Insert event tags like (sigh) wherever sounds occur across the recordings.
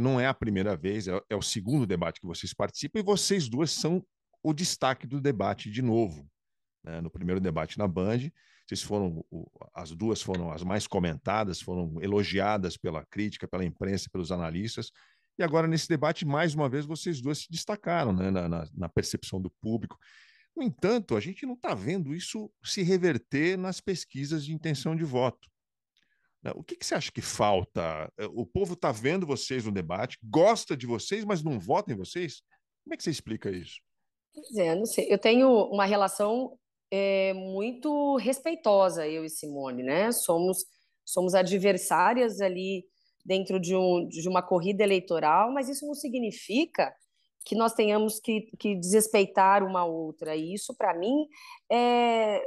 não é a primeira vez, é, é o segundo debate que vocês participam, e vocês duas são o destaque do debate de novo. Né? No primeiro debate na Band, vocês foram, as duas foram as mais comentadas, foram elogiadas pela crítica, pela imprensa, pelos analistas. E agora, nesse debate, mais uma vez, vocês duas se destacaram né? na, na, na percepção do público. No entanto, a gente não está vendo isso se reverter nas pesquisas de intenção de voto. Né, o que, que você acha que falta? Eh, o povo está vendo vocês no debate, gosta de vocês, mas não vota em vocês? Como é que você explica isso? Pois é, não sei. Eu tenho uma relação é, muito respeitosa, eu e Simone, né? Somos, somos adversárias ali dentro de, um, de uma corrida eleitoral, mas isso não significa que nós tenhamos que, que desrespeitar uma outra. E isso, para mim, é,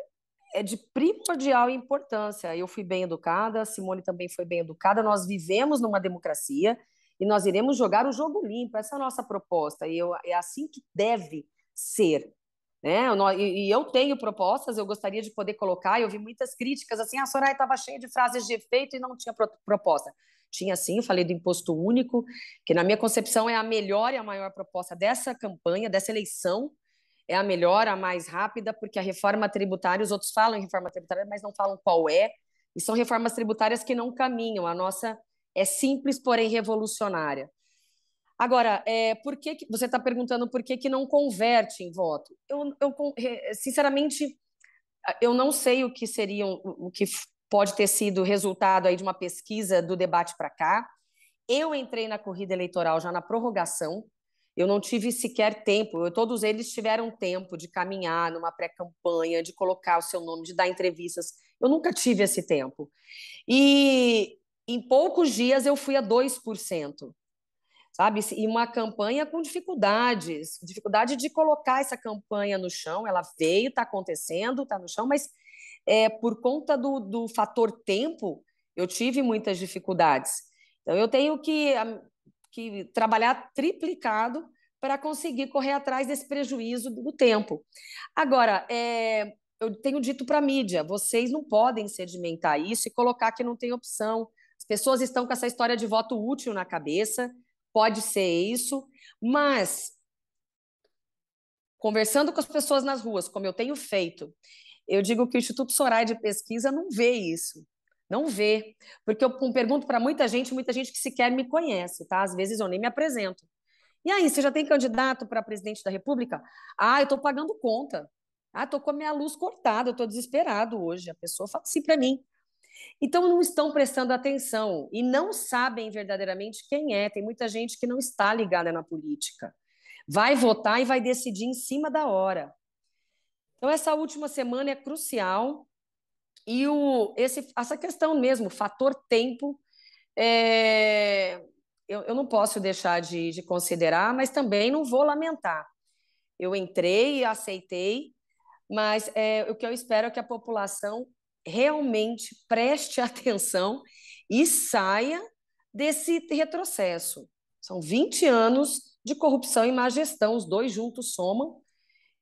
é de primordial importância. Eu fui bem educada, a Simone também foi bem educada. Nós vivemos numa democracia e nós iremos jogar o jogo limpo. Essa é a nossa proposta e eu, é assim que deve ser. Né? e, eu tenho propostas, eu gostaria de poder colocar. Eu vi muitas críticas assim: a ah, Soraya estava cheia de frases de efeito e não tinha pro, proposta. Tinha sim, falei do imposto único, que na minha concepção é a melhor e a maior proposta dessa campanha, dessa eleição é a melhor, a mais rápida, porque a reforma tributária, os outros falam em reforma tributária, mas não falam qual é, e são reformas tributárias que não caminham. A nossa é simples, porém revolucionária. Agora, é, por que, que você está perguntando por que, que não converte em voto? Eu, eu, é, sinceramente, eu não sei o que seria, o que pode ter sido resultado aí de uma pesquisa do debate para cá. Eu entrei na corrida eleitoral já na prorrogação, eu não tive sequer tempo, eu, todos eles tiveram tempo de caminhar numa pré-campanha, de colocar o seu nome, de dar entrevistas. Eu nunca tive esse tempo. E em poucos dias eu fui a 2%, sabe? E uma campanha com dificuldades dificuldade de colocar essa campanha no chão. Ela veio, está acontecendo, está no chão, mas é, por conta do, do fator tempo, eu tive muitas dificuldades. Então, eu tenho que que trabalhar triplicado para conseguir correr atrás desse prejuízo do tempo. Agora, é, eu tenho dito para a mídia, vocês não podem sedimentar isso e colocar que não tem opção. As pessoas estão com essa história de voto útil na cabeça, pode ser isso, mas conversando com as pessoas nas ruas, como eu tenho feito, eu digo que o Instituto Soraya de Pesquisa não vê isso. Não vê. Porque eu pergunto para muita gente, muita gente que sequer me conhece, tá? Às vezes eu nem me apresento. E aí, você já tem candidato para presidente da República? Ah, eu estou pagando conta. Ah, estou com a minha luz cortada, estou desesperado hoje. A pessoa fala assim para mim. Então, não estão prestando atenção e não sabem verdadeiramente quem é. Tem muita gente que não está ligada na política. Vai votar e vai decidir em cima da hora. Então, essa última semana é crucial e o, esse, essa questão mesmo, o fator tempo, é, eu, eu, não posso deixar de, de considerar, mas também não vou lamentar. Eu entrei, aceitei, mas é, o que eu espero é que a população realmente preste (laughs) atenção e saia desse retrocesso. São 20 anos de corrupção e má gestão, os dois juntos somam,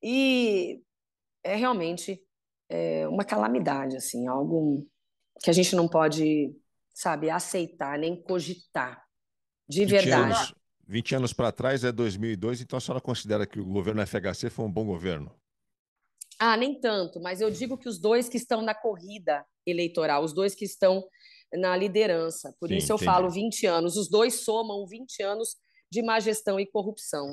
e é realmente é, uma calamidade, assim, algo que a gente não pode, sabe, aceitar nem cogitar, de 20 verdade. Anos, 20 anos para trás é 2002, então a senhora considera que o governo FHC foi um bom governo? Ah, nem tanto, mas eu digo que os dois que estão na corrida eleitoral, os dois que estão na liderança, por sim, isso eu entendi. falo 20 anos, os dois somam 20 anos de má gestão e corrupção.